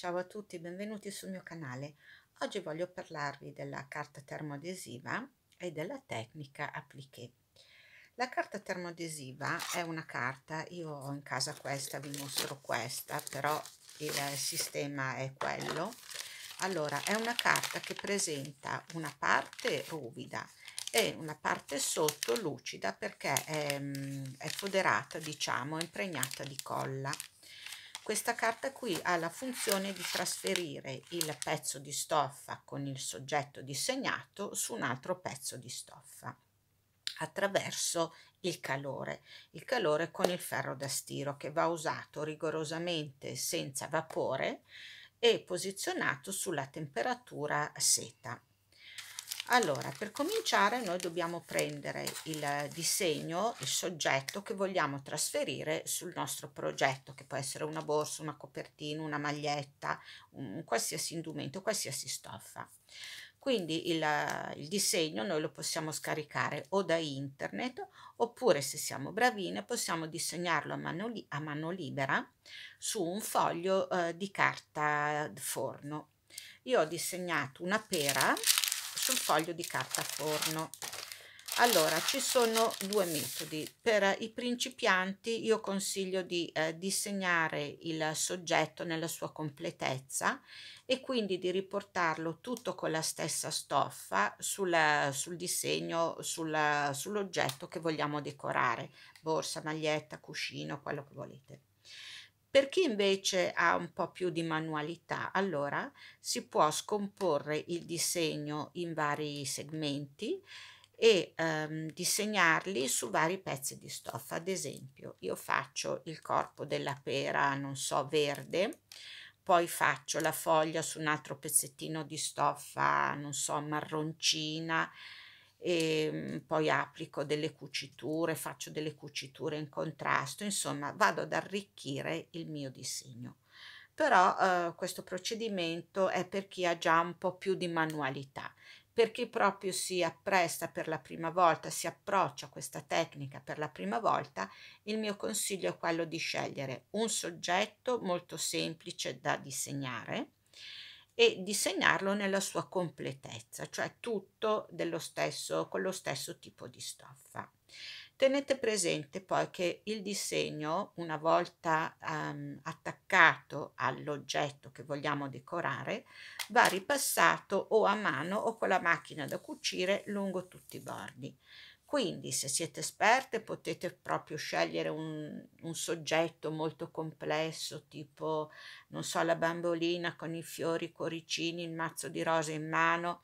Ciao a tutti benvenuti sul mio canale. Oggi voglio parlarvi della carta termoadesiva e della tecnica appliqué. La carta termoadesiva è una carta, io ho in casa questa, vi mostro questa, però il eh, sistema è quello. Allora, è una carta che presenta una parte ruvida e una parte sotto lucida perché è, mm, è foderata, diciamo, impregnata di colla questa carta qui ha la funzione di trasferire il pezzo di stoffa con il soggetto disegnato su un altro pezzo di stoffa attraverso il calore, il calore con il ferro da stiro che va usato rigorosamente senza vapore e posizionato sulla temperatura seta allora per cominciare noi dobbiamo prendere il disegno il soggetto che vogliamo trasferire sul nostro progetto che può essere una borsa una copertina una maglietta un qualsiasi indumento qualsiasi stoffa quindi il, il, disegno noi lo possiamo scaricare o da internet oppure se siamo bravine possiamo disegnarlo a mano, li, a mano libera su un foglio eh, di carta forno io ho disegnato una pera sul foglio di carta forno allora ci sono due metodi per i principianti io consiglio di eh, disegnare il soggetto nella sua completezza e quindi di riportarlo tutto con la stessa stoffa sulla, sul disegno sulla, sull'oggetto che vogliamo decorare borsa maglietta cuscino quello che volete per chi invece ha un po' più di manualità, allora si può scomporre il disegno in vari segmenti e ehm, disegnarli su vari pezzi di stoffa. Ad esempio, io faccio il corpo della pera, non so, verde, poi faccio la foglia su un altro pezzettino di stoffa, non so, marroncina, e ehm, poi applico delle cuciture, faccio delle cuciture in contrasto, insomma vado ad arricchire il mio disegno. Però eh, questo procedimento è per chi ha già un po' più di manualità, per chi proprio si appresta per la prima volta, si approccia a questa tecnica per la prima volta, il mio consiglio è quello di scegliere un soggetto molto semplice da disegnare, e disegnarlo nella sua completezza, cioè tutto stesso, con lo stesso tipo di stoffa. Tenete presente poi che il disegno, una volta um, attaccato all'oggetto che vogliamo decorare, va ripassato o a mano o con la macchina da cucire lungo tutti i bordi. Quindi se siete esperte potete proprio scegliere un, un, soggetto molto complesso, tipo, non so, la bambolina con i fiori, i cuoricini, il mazzo di rose in mano,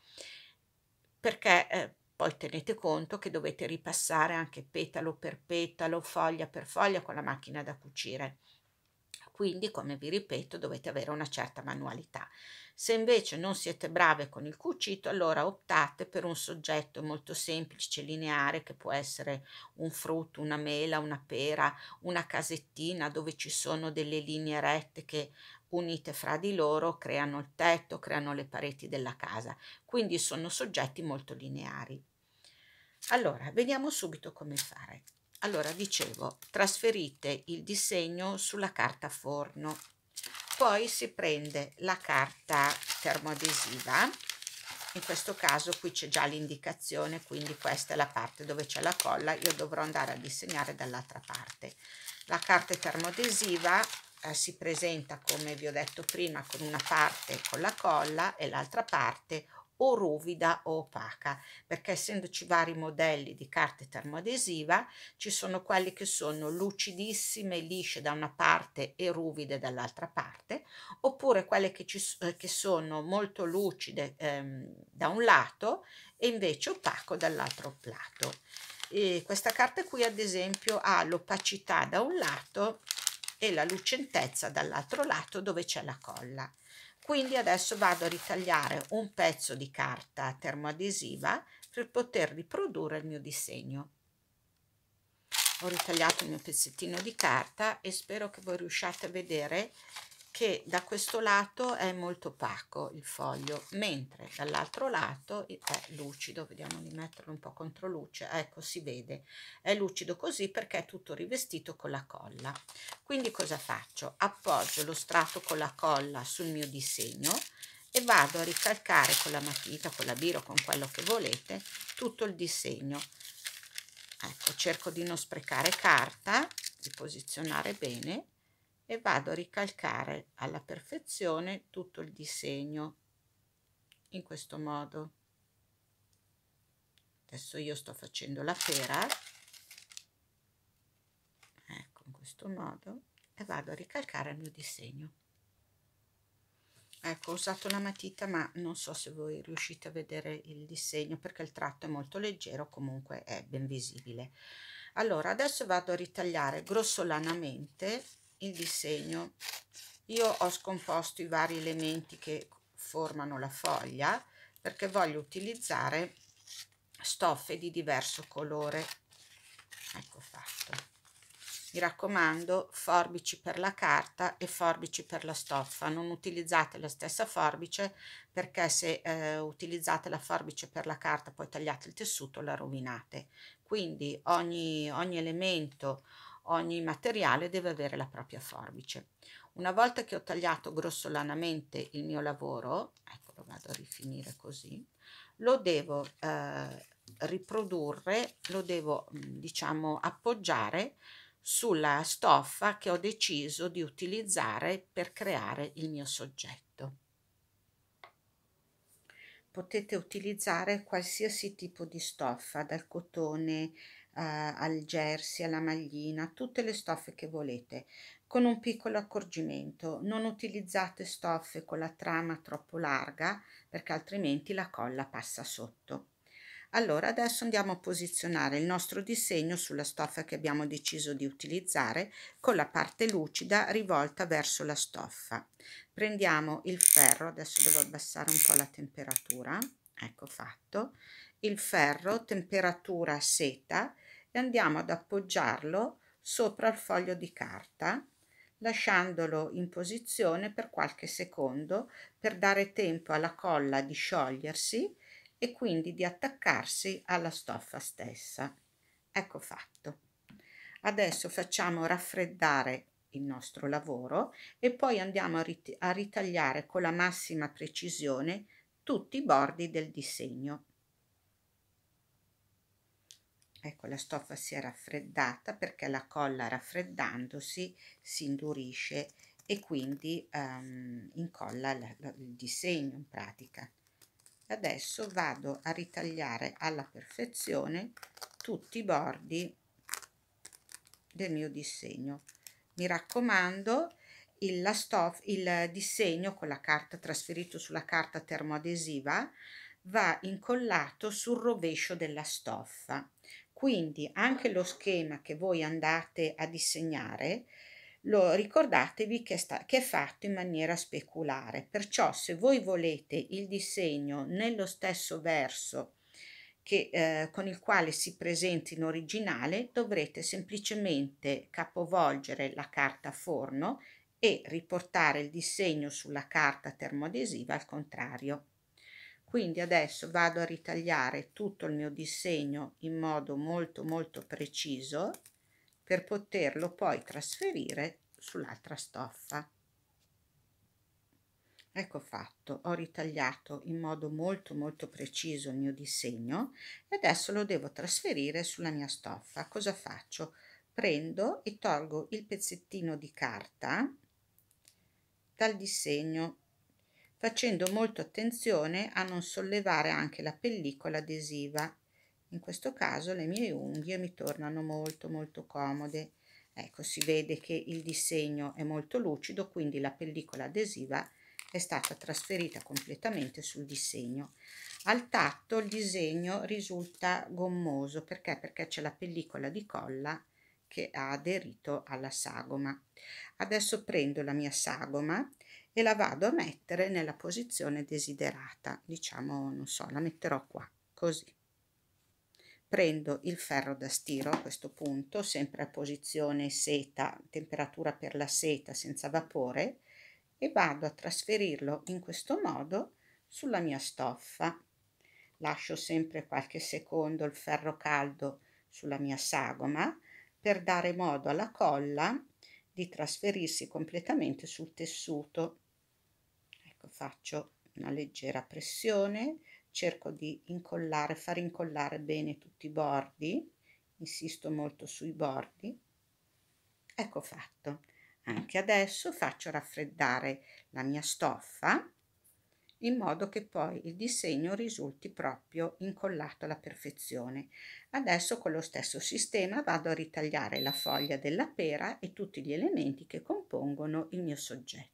perché eh, poi tenete conto che dovete ripassare anche petalo per petalo, foglia per foglia con la macchina da cucire quindi come vi ripeto dovete avere una certa manualità. Se invece non siete brave con il cucito allora optate per un soggetto molto semplice, lineare che può essere un frutto, una mela, una pera, una casettina dove ci sono delle linee rette che unite fra di loro creano il tetto, creano le pareti della casa, quindi sono soggetti molto lineari. Allora, vediamo subito come fare allora dicevo trasferite il disegno sulla carta forno poi si prende la carta termoadesiva in questo caso qui c'è già l'indicazione quindi questa è la parte dove c'è la colla io dovrò andare a disegnare dall'altra parte la carta termoadesiva eh, si presenta come vi ho detto prima con una parte con la colla e l'altra parte o ruvida o opaca, perché essendoci vari modelli di carte termoadesiva, ci sono quelli che sono lucidissime, lisce da una parte e ruvide dall'altra parte, oppure quelle che, ci, eh, che sono molto lucide ehm, da un lato e invece opaco dall'altro lato. E questa carta qui ad esempio ha l'opacità da un lato e la lucentezza dall'altro lato dove c'è la colla quindi adesso vado a ritagliare un pezzo di carta termoadesiva per poter riprodurre il mio disegno ho ritagliato il mio pezzettino di carta e spero che voi riusciate a vedere che da questo lato è molto opaco il foglio mentre dall'altro lato eh, è lucido vediamo di metterlo un po' contro luce ecco si vede è lucido così perché è tutto rivestito con la colla quindi cosa faccio appoggio lo strato con la colla sul mio disegno e vado a ricalcare con la matita con la biro con quello che volete tutto il disegno ecco cerco di non sprecare carta di posizionare bene e vado a ricalcare alla perfezione tutto il disegno in questo modo adesso io sto facendo la pera questo nodo e vado a ricalcare il mio disegno ecco ho usato la matita ma non so se voi riuscite a vedere il disegno perché il tratto è molto leggero comunque è ben visibile allora adesso vado a ritagliare grossolanamente il disegno io ho scomposto i vari elementi che formano la foglia perché voglio utilizzare stoffe di diverso colore ecco fatto mi raccomando, forbici per la carta e forbici per la stoffa. Non utilizzate la stessa forbice perché se eh, utilizzate la forbice per la carta poi tagliate il tessuto la rovinate. Quindi ogni, ogni elemento, ogni materiale deve avere la propria forbice. Una volta che ho tagliato grossolanamente il mio lavoro, ecco lo vado a rifinire così, lo devo eh, riprodurre, lo devo mm, diciamo appoggiare sulla stoffa che ho deciso di utilizzare per creare il mio soggetto. Potete utilizzare qualsiasi tipo di stoffa, dal cotone eh, al jersey, alla maglina, tutte le stoffe che volete, con un piccolo accorgimento. Non utilizzate stoffe con la trama troppo larga perché altrimenti la colla passa sotto. Allora adesso andiamo a posizionare il nostro disegno sulla stoffa che abbiamo deciso di utilizzare con la parte lucida rivolta verso la stoffa. Prendiamo il ferro, adesso devo abbassare un po' la temperatura, ecco fatto, il ferro, temperatura seta e andiamo ad appoggiarlo sopra il foglio di carta lasciandolo in posizione per qualche secondo per dare tempo alla colla di sciogliersi e quindi di attaccarsi alla stoffa stessa. Ecco fatto. Adesso facciamo raffreddare il nostro lavoro e poi andiamo a, rit a ritagliare con la massima precisione tutti i bordi del disegno. Ecco, la stoffa si è raffreddata perché la colla raffreddandosi si indurisce e quindi um, incolla il disegno in pratica adesso vado a ritagliare alla perfezione tutti i bordi del mio disegno mi raccomando il, la stoff, il disegno con la carta trasferito sulla carta termoadesiva va incollato sul rovescio della stoffa quindi anche lo schema che voi andate a disegnare lo ricordatevi che, sta, che, è fatto in maniera speculare. Perciò se voi volete il disegno nello stesso verso che, eh, con il quale si presenta in originale, dovrete semplicemente capovolgere la carta forno e riportare il disegno sulla carta termoadesiva al contrario. Quindi adesso vado a ritagliare tutto il mio disegno in modo molto molto preciso per poterlo poi trasferire sull'altra stoffa ecco fatto ho ritagliato in modo molto molto preciso il mio disegno e adesso lo devo trasferire sulla mia stoffa cosa faccio prendo e tolgo il pezzettino di carta dal disegno facendo molto attenzione a non sollevare anche la pellicola adesiva in questo caso le mie unghie mi tornano molto molto comode ecco si vede che il disegno è molto lucido quindi la pellicola adesiva è stata trasferita completamente sul disegno al tatto il disegno risulta gommoso perché perché c'è la pellicola di colla che ha aderito alla sagoma adesso prendo la mia sagoma e la vado a mettere nella posizione desiderata diciamo non so la metterò qua così prendo il ferro da stiro a questo punto sempre a posizione seta temperatura per la seta senza vapore e vado a trasferirlo in questo modo sulla mia stoffa lascio sempre qualche secondo il ferro caldo sulla mia sagoma per dare modo alla colla di trasferirsi completamente sul tessuto ecco faccio una leggera pressione cerco di incollare, far incollare bene tutti i bordi, insisto molto sui bordi. Ecco fatto. Anche adesso faccio raffreddare la mia stoffa in modo che poi il disegno risulti proprio incollato alla perfezione. Adesso con lo stesso sistema vado a ritagliare la foglia della pera e tutti gli elementi che compongono il mio soggetto.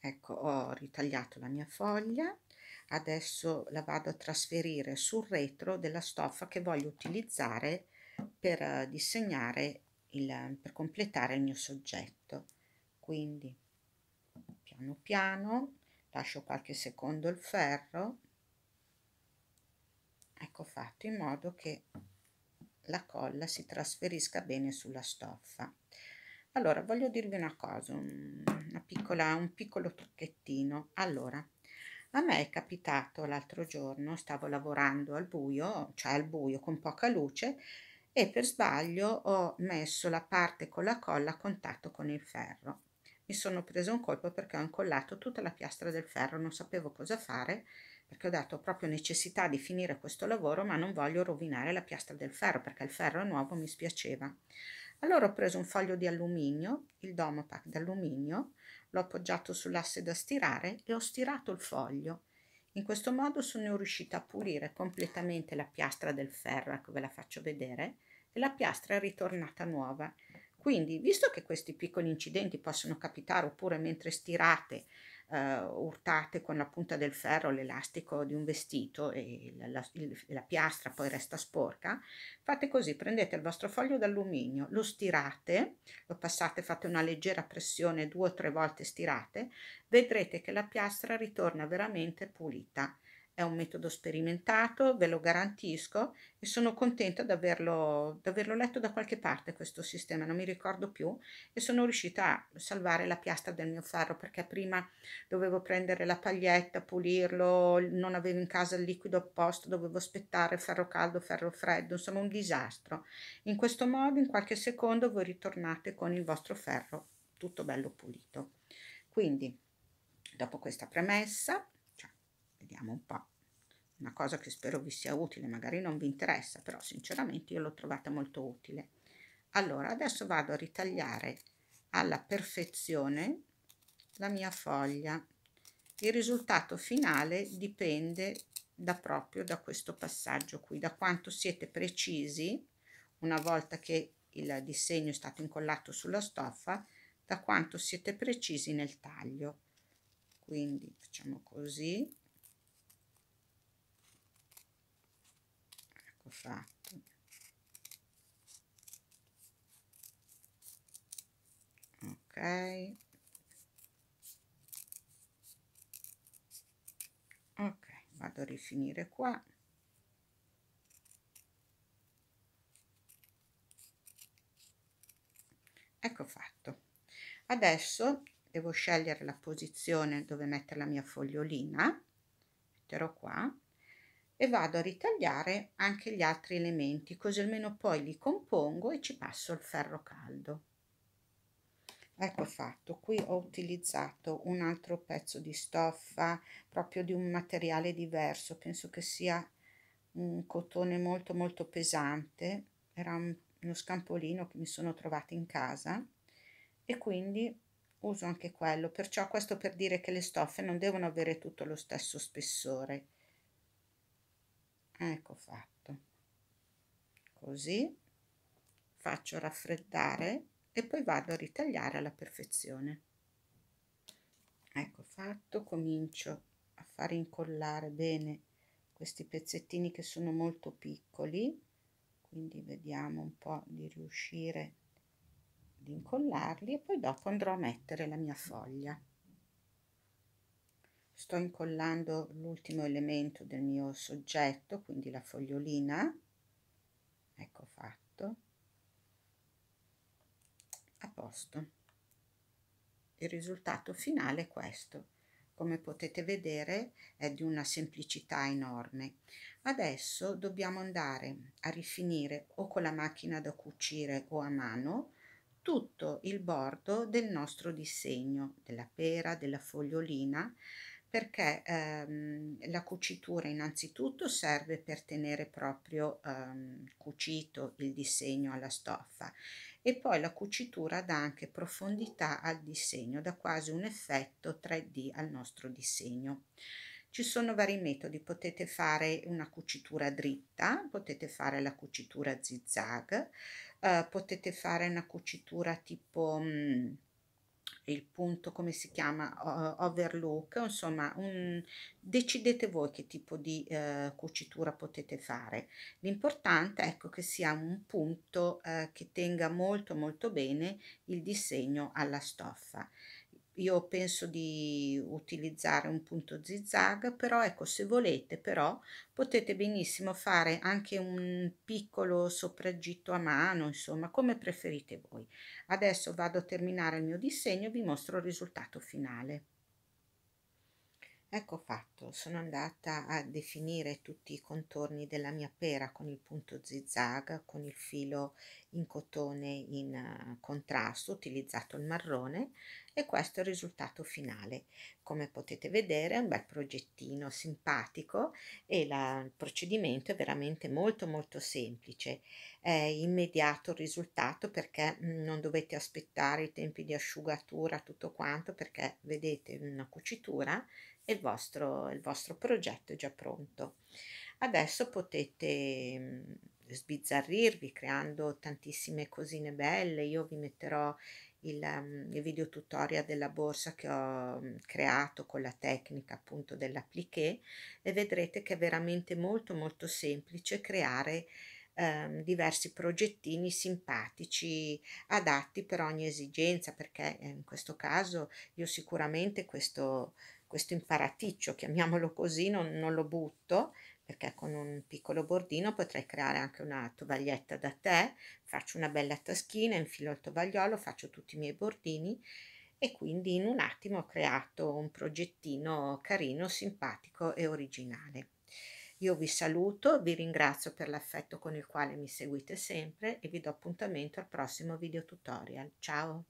Ecco, ho ritagliato la mia foglia adesso la vado a trasferire sul retro della stoffa che voglio utilizzare per eh, disegnare il, eh, per completare il mio soggetto quindi piano piano lascio qualche secondo il ferro ecco fatto in modo che la colla si trasferisca bene sulla stoffa allora voglio dirvi una cosa una piccola un piccolo trucchettino allora a me è capitato l'altro giorno, stavo lavorando al buio, cioè al buio con poca luce, e per sbaglio ho messo la parte con la colla a contatto con il ferro. Mi sono preso un colpo perché ho incollato tutta la piastra del ferro, non sapevo cosa fare perché ho dato proprio necessità di finire questo lavoro, ma non voglio rovinare la piastra del ferro perché il ferro nuovo mi spiaceva. Allora ho preso un foglio di alluminio, il Domopac d'alluminio, l'ho appoggiato sull'asse da stirare e ho stirato il foglio. In questo modo sono riuscita a pulire completamente la piastra del ferro, ecco ve la faccio vedere, e la piastra è ritornata nuova. Quindi, visto che questi piccoli incidenti possono capitare oppure mentre stirate eh, urtate con la punta del ferro l'elastico di un vestito e la, la, la piastra poi resta sporca, fate così, prendete il vostro foglio d'alluminio, lo stirate, lo passate, fate una leggera pressione due o tre volte stirate, vedrete che la piastra ritorna veramente pulita. È un metodo sperimentato, ve lo garantisco e sono contenta di averlo, letto da qualche parte questo sistema, non mi ricordo più e sono riuscita a salvare la piastra del mio ferro perché prima dovevo prendere la paglietta, pulirlo, non avevo in casa il liquido apposta, dovevo aspettare ferro caldo, ferro freddo, insomma un disastro. In questo modo in qualche secondo voi ritornate con il vostro ferro tutto bello pulito. Quindi dopo questa premessa vediamo un po' una cosa che spero vi sia utile magari non vi interessa però sinceramente io l'ho trovata molto utile allora adesso vado a ritagliare alla perfezione la mia foglia il risultato finale dipende da proprio da questo passaggio qui da quanto siete precisi una volta che il disegno è stato incollato sulla stoffa da quanto siete precisi nel taglio quindi facciamo così ho fatto ok ok vado a rifinire qua ecco fatto adesso devo scegliere la posizione dove mettere la mia fogliolina metterò qua e vado a ritagliare anche gli altri elementi così almeno poi li compongo e ci passo il ferro caldo ecco fatto qui ho utilizzato un altro pezzo di stoffa proprio di un materiale diverso penso che sia un cotone molto molto pesante era un, uno scampolino che mi sono trovata in casa e quindi uso anche quello perciò questo per dire che le stoffe non devono avere tutto lo stesso spessore ecco fatto così faccio raffreddare e poi vado a ritagliare alla perfezione ecco fatto comincio a far incollare bene questi pezzettini che sono molto piccoli quindi vediamo un po' di riuscire ad incollarli e poi dopo andrò a mettere la mia foglia sto incollando l'ultimo elemento del mio soggetto quindi la fogliolina ecco fatto a posto il risultato finale è questo come potete vedere è di una semplicità enorme adesso dobbiamo andare a rifinire o con la macchina da cucire o a mano tutto il bordo del nostro disegno della pera della fogliolina perché ehm, la cucitura innanzitutto serve per tenere proprio ehm, cucito il disegno alla stoffa e poi la cucitura dà anche profondità al disegno, dà quasi un effetto 3D al nostro disegno. Ci sono vari metodi, potete fare una cucitura dritta, potete fare la cucitura zigzag, eh, potete fare una cucitura tipo... Mh, mhmm, il punto come si chiama uh, overlook insomma un, decidete voi che tipo di uh, cucitura potete fare l'importante ecco che sia un punto uh, che tenga molto molto bene il disegno alla stoffa io penso di utilizzare un punto zigzag però ecco se volete però potete benissimo fare anche un piccolo sopraggitto a mano insomma come preferite voi adesso vado a terminare il mio disegno e vi mostro il risultato finale Ecco fatto, sono andata a definire tutti i contorni della mia pera con il punto zigzag, con il filo in cotone in eh, contrasto, utilizzato il marrone e questo è il risultato finale. Come potete vedere è un bel progettino simpatico e la, il procedimento è veramente molto molto semplice. È immediato il risultato perché mm, non dovete aspettare i tempi di asciugatura, tutto quanto, perché vedete una cucitura e il vostro, il vostro progetto è già pronto. Adesso potete mm, sbizzarrirvi creando tantissime cosine belle. Io vi metterò il, mm, il video tutorial della borsa che ho mm, creato con la tecnica appunto dell'appliqué e vedrete che è veramente molto molto semplice creare ehm, diversi progettini simpatici adatti per ogni esigenza perché eh, in questo caso io sicuramente questo questo imparaticcio, chiamiamolo così, non, non lo butto, perché con un piccolo bordino potrei creare anche una tovaglietta da tè, faccio una bella taschina, infilo il tovagliolo, faccio tutti i miei bordini e quindi in un attimo ho creato un progettino carino, simpatico e originale. Io vi saluto, vi ringrazio per l'affetto con il quale mi seguite sempre e vi do appuntamento al prossimo video tutorial. Ciao!